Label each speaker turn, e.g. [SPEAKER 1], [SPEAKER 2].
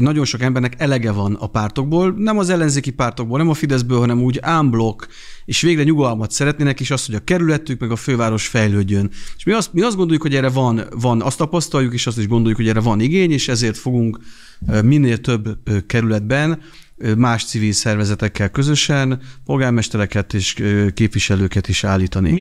[SPEAKER 1] nagyon sok embernek elege van a pártokból, nem az ellenzéki pártokból, nem a Fideszből, hanem úgy ámblok, és végre nyugalmat szeretnének, és azt, hogy a kerületük meg a főváros fejlődjön. És mi azt, mi azt gondoljuk, hogy erre van, van, azt tapasztaljuk, és azt is gondoljuk, hogy erre van igény, és ezért fogunk minél több kerületben más civil szervezetekkel közösen polgármestereket és képviselőket is állítani.